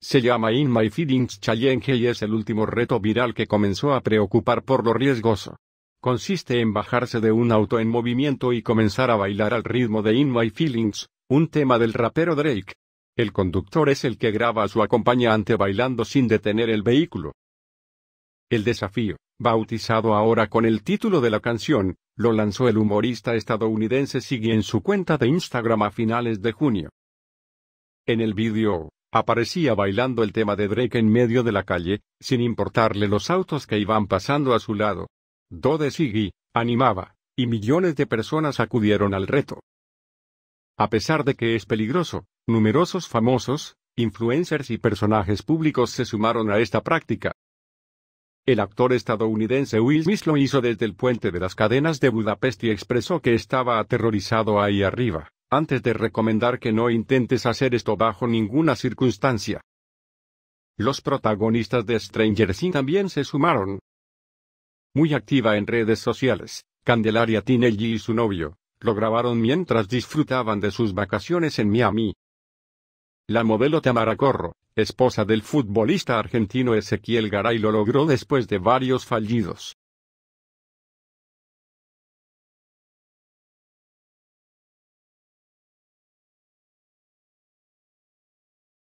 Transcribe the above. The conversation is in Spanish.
Se llama In My Feelings Challenge y es el último reto viral que comenzó a preocupar por lo riesgoso. Consiste en bajarse de un auto en movimiento y comenzar a bailar al ritmo de In My Feelings, un tema del rapero Drake. El conductor es el que graba a su acompañante bailando sin detener el vehículo. El desafío, bautizado ahora con el título de la canción, lo lanzó el humorista estadounidense Siggy en su cuenta de Instagram a finales de junio. En el vídeo, aparecía bailando el tema de Drake en medio de la calle, sin importarle los autos que iban pasando a su lado. Dode Sigui, animaba, y millones de personas acudieron al reto. A pesar de que es peligroso, numerosos famosos, influencers y personajes públicos se sumaron a esta práctica. El actor estadounidense Will Smith lo hizo desde el puente de las cadenas de Budapest y expresó que estaba aterrorizado ahí arriba antes de recomendar que no intentes hacer esto bajo ninguna circunstancia. Los protagonistas de Stranger Things también se sumaron. Muy activa en redes sociales, Candelaria Tinelli y su novio, lo grabaron mientras disfrutaban de sus vacaciones en Miami. La modelo Tamara Corro, esposa del futbolista argentino Ezequiel Garay lo logró después de varios fallidos.